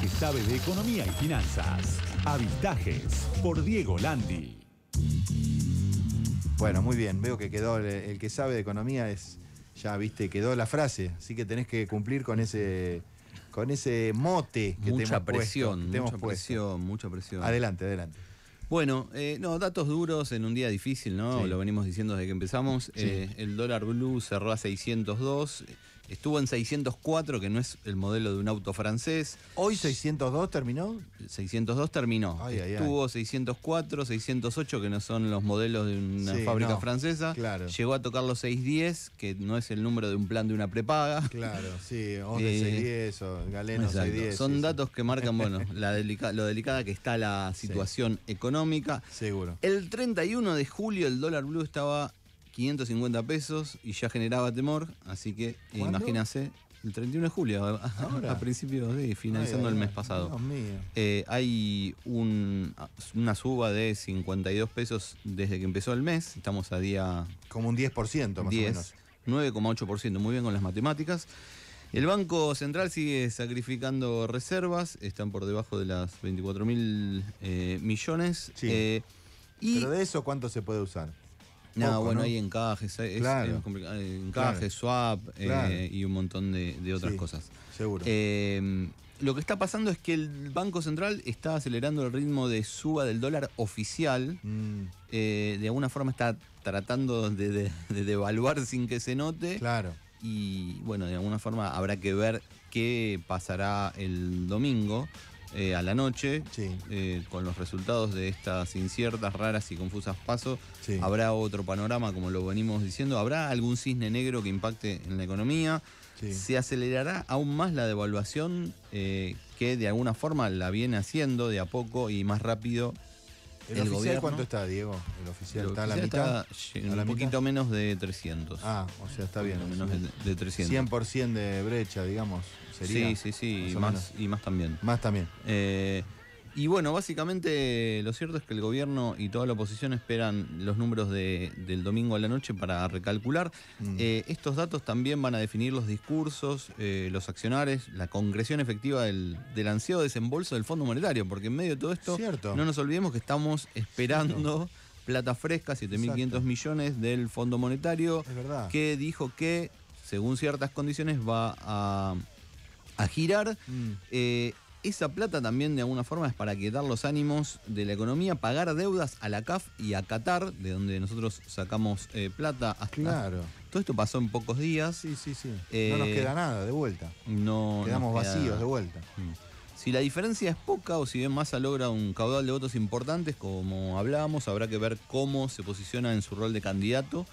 que sabe de economía y finanzas. Avistajes por Diego Landi. Bueno, muy bien, veo que quedó el, que sabe de economía es ya viste, quedó la frase, así que tenés que cumplir con ese con ese mote que mucha te presión, mucha presión, mucha presión. Adelante, adelante. Bueno, eh, no, datos duros en un día difícil, ¿no? Lo venimos diciendo desde que empezamos. Eh, el dólar blue cerró a 602. Estuvo en 604, que no es el modelo de un auto francés. ¿Hoy 602 terminó? 602 terminó. Estuvo 604, 608, que no son los modelos de una fábrica francesa. Llegó a tocar los 610, que no es el número de un plan de una prepaga. Claro, sí, 610 eh, o Galeno 610. Son datos que marcan, bueno, lo delicada que está la situación económica. Seguro. El 31 de julio el dólar blue estaba 550 pesos y ya generaba temor, así que eh, imagínase el 31 de julio, a, principios de, finalizando el mes pasado. Eh, hay una suba de 52 pesos desde que empezó el mes, estamos a día... Como un 10%, más o menos. 9,8%, muy bien con las matemáticas. El Banco Central sigue sacrificando reservas, están por debajo de las 24 mil eh, millones. y, Pero de eso, ¿cuánto se puede usar? No, bueno, hay encajes, eh, encajes, swap eh, y un montón de, otras cosas. Seguro. Eh, lo que está pasando es que el Banco Central está acelerando el ritmo de suba del dólar oficial. Mm. de alguna forma está tratando de, de, devaluar sin que se note. Claro. Y bueno, de alguna forma habrá que ver qué pasará el domingo. Eh, a la noche, eh, con los resultados de estas inciertas, raras y confusas pasos, habrá otro panorama, como lo venimos diciendo, habrá algún cisne negro que impacte en la economía, se acelerará aún más la devaluación eh, que de alguna forma la viene haciendo de a poco y más rápido ¿El, oficial cuánto está, Diego? ¿El oficial está a la mitad? a la un poquito menos de 300. Ah, o sea, está bien. Menos de 300. 100% de brecha, digamos. Sería, sí, sí, sí, y más, y más también. Más también. Eh, y bueno, básicamente lo cierto es que el gobierno y toda la oposición esperan los números del domingo a la noche para recalcular. Mm. Eh, estos datos también van a definir los discursos, eh, los accionares, la concreción efectiva del, del ansiado desembolso del Fondo Monetario, porque en medio de todo esto no nos olvidemos que estamos esperando... Plata fresca, 7.500 millones del Fondo Monetario, que dijo que, según ciertas condiciones, va a, girar. Mm. Eh, esa plata también de alguna forma es para quitar los ánimos de la economía, pagar deudas a la CAF y a Qatar, de donde nosotros sacamos eh, plata hasta. Claro. Todo esto pasó en pocos días. Sí, sí, sí. Eh, no nos queda nada de vuelta. No. Quedamos vacíos de vuelta. Mm. Si la diferencia es poca o si bien Massa logra un caudal de votos importantes, como hablábamos, habrá que ver cómo se posiciona en su rol de candidato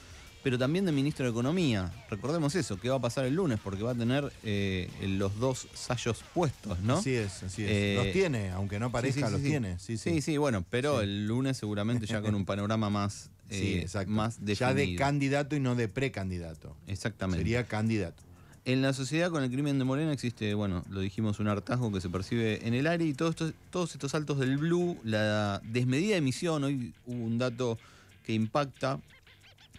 pero también de ministro de Economía. Recordemos eso, que va a pasar el lunes, porque va a tener eh, los dos sayos puestos, ¿no? Así es, así es. Eh, los tiene, aunque no parezca, los tiene. Sí sí. bueno, pero el lunes seguramente ya con un panorama más, eh, más definido. Ya de candidato y no de precandidato. Exactamente. Sería candidato. En la sociedad con el crimen de Morena existe, bueno, lo dijimos, un hartazgo que se percibe en el área y todos todos estos saltos del blue, la desmedida emisión, hoy hubo un dato que impacta,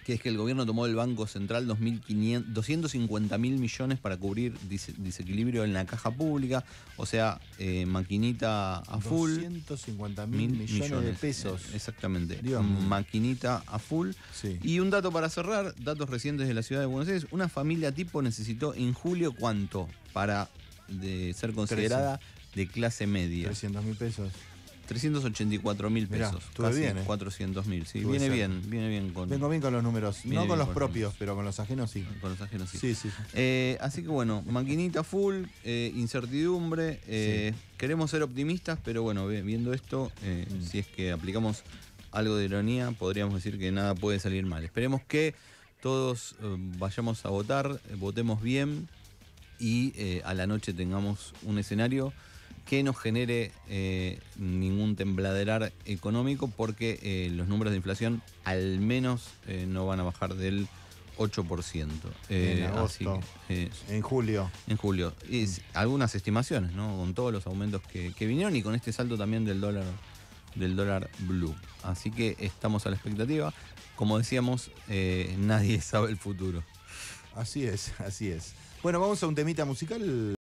que es que el gobierno tomó del Banco Central 2500, 250 mil millones para cubrir desequilibrio en la caja pública, o sea, eh, maquinita a full. 250 mil millones, de eh, pesos. Exactamente, maquinita a full. Y un dato para cerrar, datos recientes de la ciudad de Buenos Aires, una familia tipo necesitó en julio cuánto para ser considerada de clase media. 300 mil pesos. 384 mil pesos. Mirá, casi bien, ¿eh? mil, sí. viene bien, viene bien con. Vengo bien con los números. No con los propios, pero con los ajenos sí. Con los ajenos sí. Eh, así que bueno, maquinita full, eh, incertidumbre. Queremos ser optimistas, pero bueno, viendo esto, mm. si es que aplicamos algo de ironía, podríamos decir que nada puede salir mal. Esperemos que todos vayamos a votar, votemos bien y a la noche tengamos un escenario que no genere eh, ningún tembladerar económico porque eh, los números de inflación al menos eh, no van a bajar del 8%. en en julio. En julio. Y mm. algunas estimaciones, ¿no? Con todos los aumentos que, vinieron y con este salto también del dólar del dólar blue. Así que estamos a la expectativa. Como decíamos, nadie sabe el futuro. Así es, así es. Bueno, vamos a un temita musical.